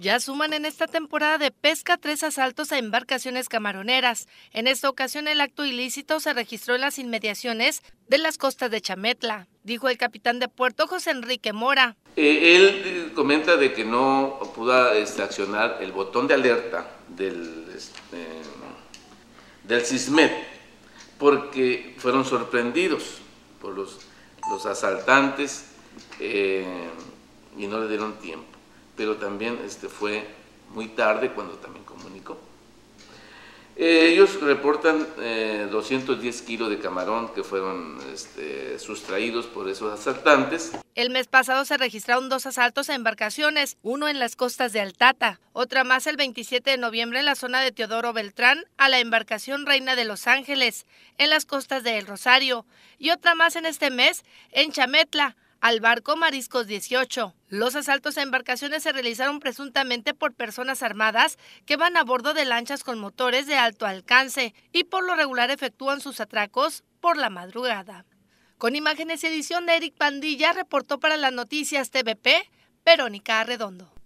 Ya suman en esta temporada de pesca tres asaltos a embarcaciones camaroneras. En esta ocasión el acto ilícito se registró en las inmediaciones de las costas de Chametla, dijo el capitán de puerto José Enrique Mora. Eh, él eh, comenta de que no pudo este, accionar el botón de alerta del, CISMET este, porque fueron sorprendidos por los, asaltantes eh, y no le dieron tiempo pero también este, fue muy tarde cuando también comunicó. Eh, ellos reportan 210 eh, kilos de camarón que fueron este, sustraídos por esos asaltantes. El mes pasado se registraron dos asaltos a embarcaciones, uno en las costas de Altata, otra más el 27 de noviembre en la zona de Teodoro Beltrán a la embarcación Reina de Los Ángeles, en las costas de El Rosario, y otra más en este mes en Chametla, al barco Mariscos 18. Los asaltos a embarcaciones se realizaron presuntamente por personas armadas que van a bordo de lanchas con motores de alto alcance y por lo regular efectúan sus atracos por la madrugada. Con imágenes y edición de Eric Pandilla, reportó para las noticias TVP Verónica Arredondo.